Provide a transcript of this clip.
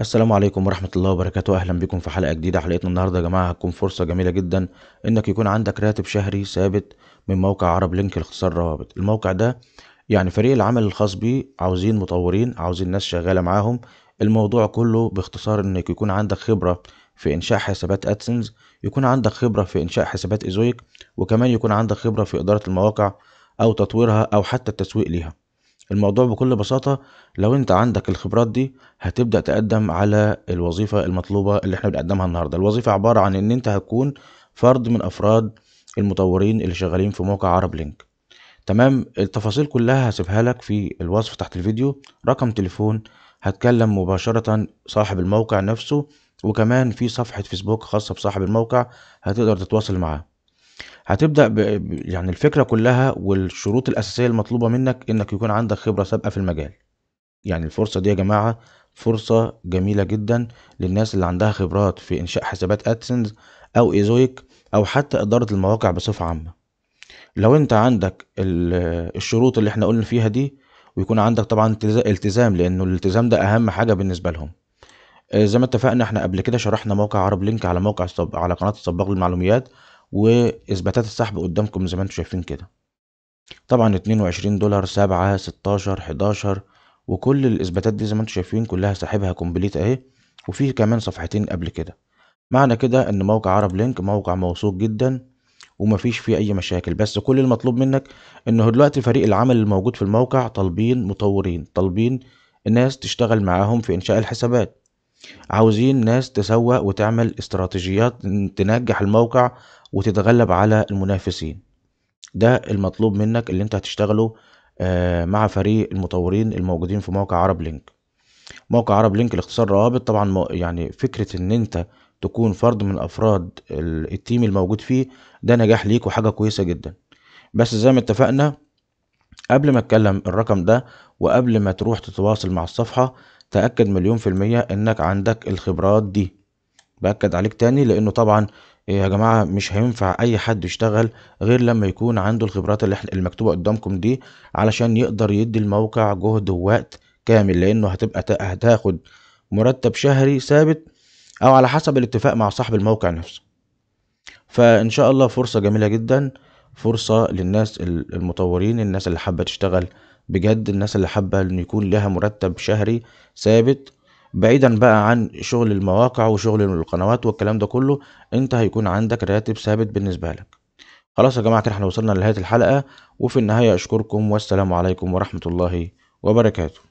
السلام عليكم ورحمة الله وبركاته أهلا بكم في حلقة جديدة حلقتنا النهاردة يا جماعة هتكون فرصة جميلة جدا إنك يكون عندك راتب شهري ثابت من موقع عرب لينك لاختصار روابط الموقع ده يعني فريق العمل الخاص بيه عاوزين مطورين عاوزين ناس شغالة معاهم الموضوع كله باختصار إنك يكون عندك خبرة في إنشاء حسابات أدسنز يكون عندك خبرة في إنشاء حسابات إيزويك وكمان يكون عندك خبرة في إدارة المواقع أو تطويرها أو حتى التسويق ليها الموضوع بكل بساطة لو انت عندك الخبرات دي هتبدأ تقدم على الوظيفة المطلوبة اللي احنا بنقدمها النهاردة الوظيفة عبارة عن ان انت هتكون فرد من افراد المطورين اللي شغالين في موقع عرب لينك تمام التفاصيل كلها هسيبها لك في الوصف تحت الفيديو رقم تليفون هتكلم مباشرة صاحب الموقع نفسه وكمان في صفحة فيسبوك خاصة بصاحب الموقع هتقدر تتواصل معاه هتبدأ ب يعني الفكرة كلّها والشروط الأساسية المطلوبة منّك إنّك يكون عندك خبرة سابقة في المجال. يعني الفرصة دي يا جماعة فرصة جميلة جدًا للناس اللي عندها خبرات في إنشاء حسابات ادسنز أو إيزويك أو حتى إدارة المواقع بصفة عامة. لو أنت عندك الشروط اللي إحنا قُلنا فيها دي ويكون عندك طبعًا التزام لإنه الالتزام ده أهم حاجة بالنسبة لهم. آه، زي ما اتفقنا إحنا قبل كده شرحنا موقع عرب لينك على موقع على قناة الصباغ للمعلوميات. واثباتات السحب قدامكم زي ما انتم شايفين كده طبعا 22 دولار 7 16 11 وكل الاثباتات دي زي ما انتم شايفين كلها ساحبها كومبليت اهي وفي كمان صفحتين قبل كده معنى كده ان موقع عرب لينك موقع موثوق جدا ومفيش فيه اي مشاكل بس كل المطلوب منك انه دلوقتي فريق العمل الموجود في الموقع طالبين مطورين طالبين ناس تشتغل معاهم في انشاء الحسابات عاوزين ناس تسوق وتعمل استراتيجيات تنجح الموقع وتتغلب على المنافسين ده المطلوب منك اللي انت هتشتغله آه، مع فريق المطورين الموجودين في موقع عرب لينك موقع عرب لينك الاختصار روابط طبعا يعني فكرة ان انت تكون فرد من افراد التيم الموجود فيه ده نجاح ليك وحاجة كويسة جدا بس زي ما اتفقنا قبل ما اتكلم الرقم ده وقبل ما تروح تتواصل مع الصفحة تأكد مليون في المية انك عندك الخبرات دي باكد عليك تاني لانه طبعا إيه يا جماعه مش هينفع اي حد يشتغل غير لما يكون عنده الخبرات اللي احنا المكتوبه قدامكم دي علشان يقدر يدي الموقع جهد ووقت كامل لانه هتبقى هتاخد مرتب شهري ثابت او على حسب الاتفاق مع صاحب الموقع نفسه فان شاء الله فرصه جميله جدا فرصه للناس المطورين الناس اللي حابه تشتغل بجد الناس اللي حابة إن يكون لها مرتب شهري ثابت بعيدا بقى عن شغل المواقع وشغل القنوات والكلام ده كله انت هيكون عندك راتب ثابت بالنسبة لك خلاص يا جماعة كده احنا وصلنا لنهاية الحلقة وفي النهاية اشكركم والسلام عليكم ورحمة الله وبركاته